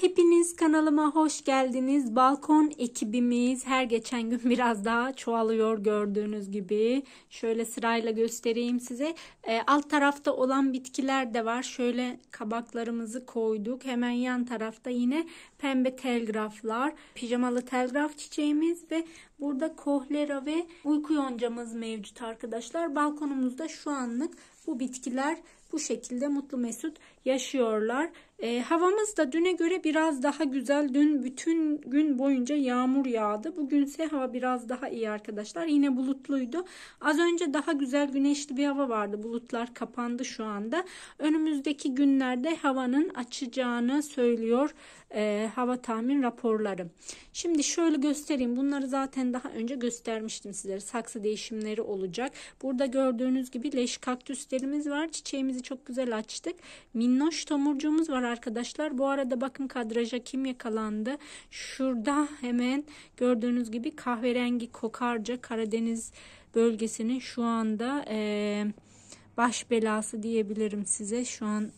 hepiniz kanalıma hoş geldiniz. Balkon ekibimiz her geçen gün biraz daha çoğalıyor gördüğünüz gibi. Şöyle sırayla göstereyim size. E, alt tarafta olan bitkiler de var. Şöyle kabaklarımızı koyduk. Hemen yan tarafta yine pembe telgraflar, pijamalı telgraf çiçeğimiz ve Burada kohlera ve uyku yoncamız mevcut arkadaşlar. Balkonumuzda şu anlık bu bitkiler bu şekilde mutlu mesut yaşıyorlar. E, havamız da düne göre biraz daha güzel. Dün bütün gün boyunca yağmur yağdı. Bugünse hava biraz daha iyi arkadaşlar. Yine bulutluydu. Az önce daha güzel güneşli bir hava vardı. Bulutlar kapandı şu anda. Önümüzdeki günlerde havanın açacağını söylüyor e, hava tahmin raporları. Şimdi şöyle göstereyim. Bunları zaten daha önce göstermiştim sizlere. Saksı değişimleri olacak. Burada gördüğünüz gibi leş kaktüslerimiz var. Çiçeğimizi çok güzel açtık. Minnoş tomurcuğumuz var arkadaşlar. Bu arada bakın kadraja kim yakalandı. Şurada hemen gördüğünüz gibi kahverengi kokarca Karadeniz bölgesinin şu anda e, baş belası diyebilirim size. Şu an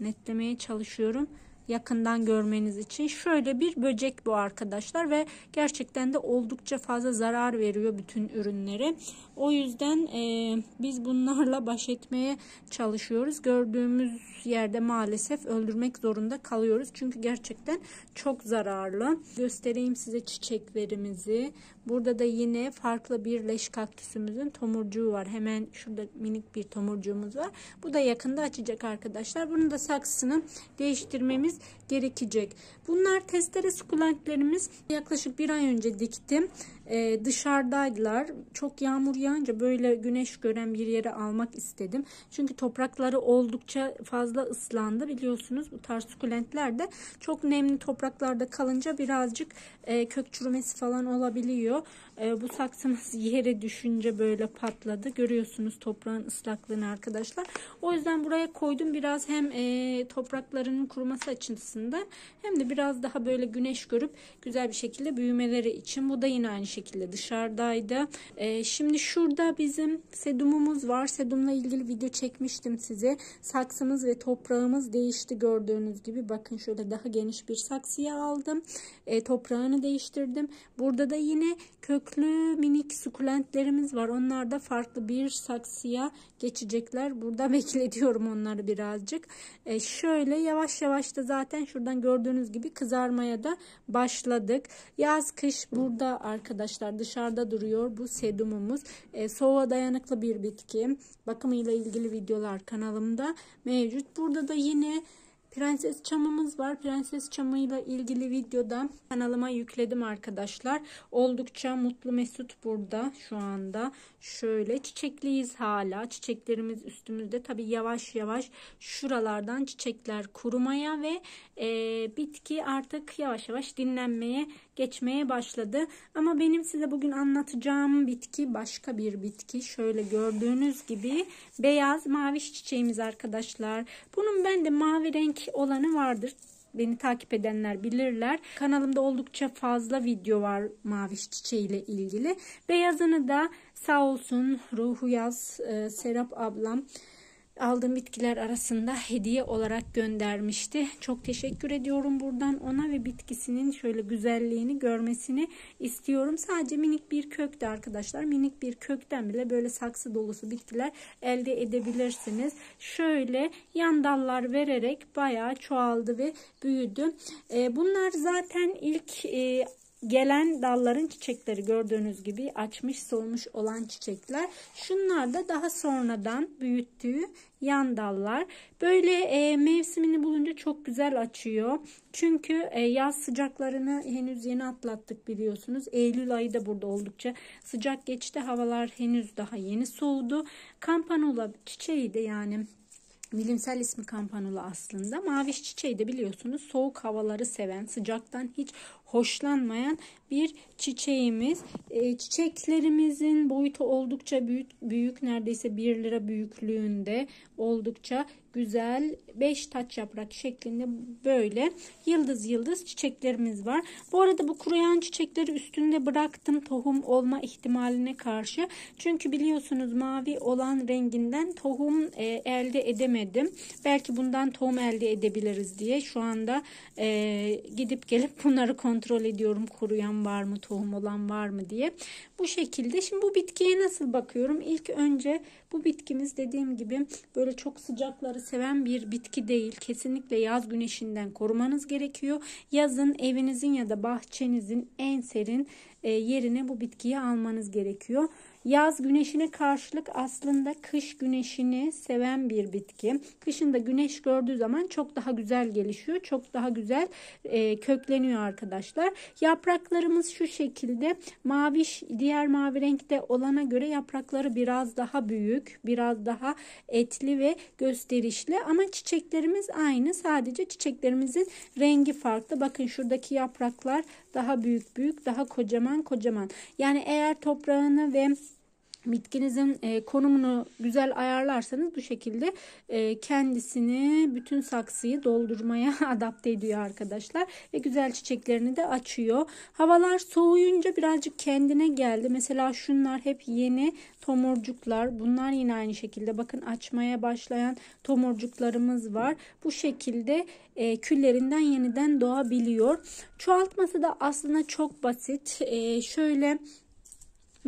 netlemeye çalışıyorum yakından görmeniz için. Şöyle bir böcek bu arkadaşlar ve gerçekten de oldukça fazla zarar veriyor bütün ürünleri O yüzden e, biz bunlarla baş etmeye çalışıyoruz. Gördüğümüz yerde maalesef öldürmek zorunda kalıyoruz. Çünkü gerçekten çok zararlı. Göstereyim size çiçeklerimizi. Burada da yine farklı bir leş kaktüsümüzün tomurcuğu var. Hemen şurada minik bir tomurcuğumuz var. Bu da yakında açacak arkadaşlar. Bunun da saksısını değiştirmemiz gerekecek. Bunlar testere sukulentlerimiz. Yaklaşık bir ay önce diktim e, dışarıdaydılar. Çok yağmur yağınca böyle güneş gören bir yere almak istedim. Çünkü toprakları oldukça fazla ıslandı biliyorsunuz. Bu tarz sukulentler de çok nemli topraklarda kalınca birazcık e, kök çürümesi falan olabiliyor. E, bu saksımız yere düşünce böyle patladı. Görüyorsunuz toprağın ıslaklığını arkadaşlar. O yüzden buraya koydum biraz hem e, topraklarının kuruması açısından hem de biraz daha böyle güneş görüp güzel bir şekilde büyümeleri için. Bu da yine aynı şey şekilde dışarıdaydı. E, şimdi şurada bizim sedumumuz var. Sedumla ilgili video çekmiştim size. Saksımız ve toprağımız değişti gördüğünüz gibi. Bakın şöyle daha geniş bir saksıya aldım. E, toprağını değiştirdim. Burada da yine köklü minik sukulentlerimiz var. Onlar da farklı bir saksıya geçecekler. Burada bekletiyorum onları birazcık. E, şöyle yavaş yavaş da zaten şuradan gördüğünüz gibi kızarmaya da başladık. Yaz kış burada arkadaşlar arkadaşlar dışarıda duruyor bu sedumumuz. E, soğuğa dayanıklı bir bitki. Bakımıyla ilgili videolar kanalımda mevcut. Burada da yine Prenses çamımız var. Prenses çamıyla ilgili videoda kanalıma yükledim arkadaşlar. Oldukça mutlu mesut burada şu anda. Şöyle çiçekliyiz hala. Çiçeklerimiz üstümüzde. Tabi yavaş yavaş şuralardan çiçekler kurumaya ve e, bitki artık yavaş yavaş dinlenmeye geçmeye başladı. Ama benim size bugün anlatacağım bitki başka bir bitki. Şöyle gördüğünüz gibi beyaz maviş çiçeğimiz arkadaşlar. Bunun bende mavi renk olanı vardır beni takip edenler bilirler. Kanalımda oldukça fazla video var maviş çiçeği ile ilgili. Beyazını da sağ olsun Ruhu Yaz, e, Serap ablam aldığım bitkiler arasında hediye olarak göndermişti. Çok teşekkür ediyorum buradan ona ve bitkisinin şöyle güzelliğini görmesini istiyorum. Sadece minik bir köktü arkadaşlar. Minik bir kökten bile böyle saksı dolusu bitkiler elde edebilirsiniz. Şöyle yan dallar vererek bayağı çoğaldı ve büyüdü. E, bunlar zaten ilk e, gelen dalların çiçekleri gördüğünüz gibi açmış solmuş olan çiçekler. Şunlar da daha sonradan büyüttüğü yan dallar. Böyle e, mevsimini bulunca çok güzel açıyor. Çünkü e, yaz sıcaklarını henüz yeni atlattık biliyorsunuz. Eylül ayı da burada oldukça sıcak geçti. Havalar henüz daha yeni soğudu. Kampanula çiçeği de yani bilimsel ismi kampanula aslında. Maviş çiçeği de biliyorsunuz soğuk havaları seven, sıcaktan hiç hoşlanmayan bir çiçeğimiz. Ee, çiçeklerimizin boyutu oldukça büyük, büyük neredeyse 1 lira büyüklüğünde oldukça güzel 5 taç yaprak şeklinde böyle yıldız yıldız çiçeklerimiz var. Bu arada bu kuruyan çiçekleri üstünde bıraktım tohum olma ihtimaline karşı. Çünkü biliyorsunuz mavi olan renginden tohum e, elde edemedim. Belki bundan tohum elde edebiliriz diye şu anda e, gidip gelip bunları kontrol kontrol ediyorum kuruyan var mı tohum olan var mı diye. Bu şekilde şimdi bu bitkiye nasıl bakıyorum? ilk önce bu bitkimiz dediğim gibi böyle çok sıcakları seven bir bitki değil. Kesinlikle yaz güneşinden korumanız gerekiyor. Yazın evinizin ya da bahçenizin en serin e, yerine bu bitkiyi almanız gerekiyor. Yaz güneşine karşılık aslında kış güneşini seven bir bitki. Kışında güneş gördüğü zaman çok daha güzel gelişiyor. Çok daha güzel e, kökleniyor arkadaşlar. Yapraklarımız şu şekilde maviş diğer mavi renkte olana göre yaprakları biraz daha büyük, biraz daha etli ve gösterişli ama çiçeklerimiz aynı. Sadece çiçeklerimizin rengi farklı. Bakın şuradaki yapraklar daha büyük büyük, daha kocaman kocaman. Yani eğer toprağını ve bitkinizin e, konumunu güzel ayarlarsanız bu şekilde e, kendisini bütün saksıyı doldurmaya adapte ediyor arkadaşlar ve güzel çiçeklerini de açıyor. Havalar soğuyunca birazcık kendine geldi. Mesela şunlar hep yeni tomurcuklar. Bunlar yine aynı şekilde bakın açmaya başlayan tomurcuklarımız var. Bu şekilde e, küllerinden yeniden doğabiliyor. Çoğaltması da aslında çok basit. E, şöyle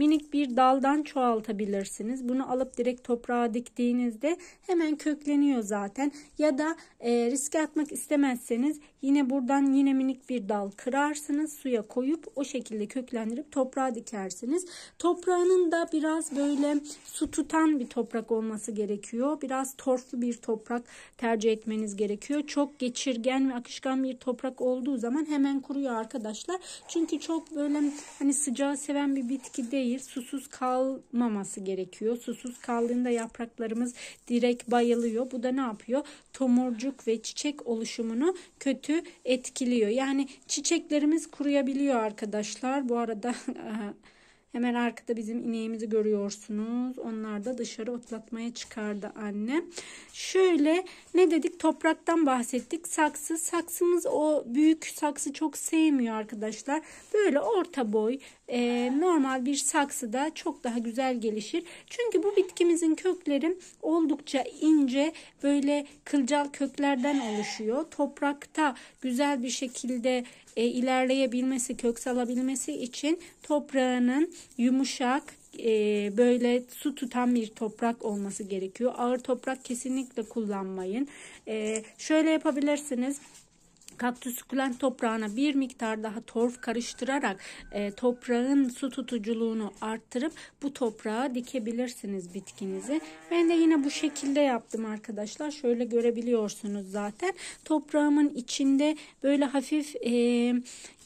minik bir daldan çoğaltabilirsiniz. Bunu alıp direkt toprağa diktiğinizde hemen kökleniyor zaten. Ya da e, riske atmak istemezseniz yine buradan yine minik bir dal kırarsınız. Suya koyup o şekilde köklendirip toprağa dikersiniz. Toprağının da biraz böyle su tutan bir toprak olması gerekiyor. Biraz torflu bir toprak tercih etmeniz gerekiyor. Çok geçirgen ve akışkan bir toprak olduğu zaman hemen kuruyor arkadaşlar. Çünkü çok böyle hani sıcağı seven bir bitki değil değil susuz kalmaması gerekiyor. Susuz kaldığında yapraklarımız direkt bayılıyor. Bu da ne yapıyor? Tomurcuk ve çiçek oluşumunu kötü etkiliyor. Yani çiçeklerimiz kuruyabiliyor arkadaşlar. Bu arada Hemen arkada bizim ineğimizi görüyorsunuz. Onlar da dışarı otlatmaya çıkardı anne. Şöyle ne dedik? Topraktan bahsettik. Saksı. Saksımız o büyük saksı çok sevmiyor arkadaşlar. Böyle orta boy e, normal bir saksıda çok daha güzel gelişir. Çünkü bu bitkimizin kökleri oldukça ince böyle kılcal köklerden oluşuyor. Toprakta güzel bir şekilde e, ilerleyebilmesi, kök salabilmesi için toprağının yumuşak e, böyle su tutan bir toprak olması gerekiyor. Ağır toprak kesinlikle kullanmayın. E, şöyle yapabilirsiniz kaktüs sukulent toprağına bir miktar daha torf karıştırarak e, toprağın su tutuculuğunu arttırıp bu toprağa dikebilirsiniz bitkinizi. Ben de yine bu şekilde yaptım arkadaşlar. Şöyle görebiliyorsunuz zaten. Toprağımın içinde böyle hafif e,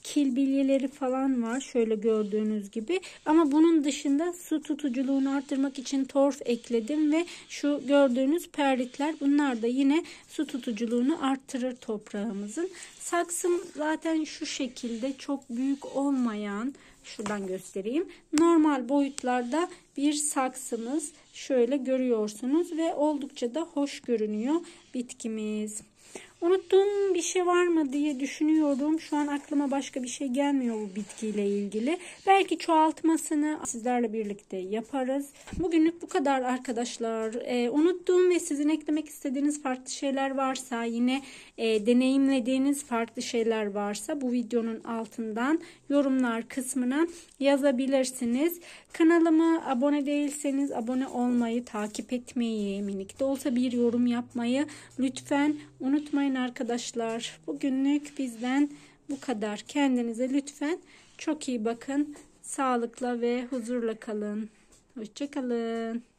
kilbilyeleri falan var şöyle gördüğünüz gibi. Ama bunun dışında su tutuculuğunu arttırmak için torf ekledim ve şu gördüğünüz perlitler bunlar da yine su tutuculuğunu arttırır toprağımızın. Saksım zaten şu şekilde çok büyük olmayan şuradan göstereyim. Normal boyutlarda bir saksımız şöyle görüyorsunuz ve oldukça da hoş görünüyor bitkimiz. Unuttuğum bir şey var mı diye düşünüyorum. Şu an aklıma başka bir şey gelmiyor bu bitkiyle ilgili. Belki çoğaltmasını sizlerle birlikte yaparız. Bugünlük bu kadar arkadaşlar. E, unuttuğum ve sizin eklemek istediğiniz farklı şeyler varsa yine e, deneyimlediğiniz farklı şeyler varsa bu videonun altından yorumlar kısmına yazabilirsiniz. Kanalıma abone değilseniz abone olmayı, takip etmeyi, minik de olsa bir yorum yapmayı lütfen unutmayın Amin arkadaşlar. Bugünlük bizden bu kadar. Kendinize lütfen çok iyi bakın. Sağlıkla ve huzurla kalın. Hoşçakalın.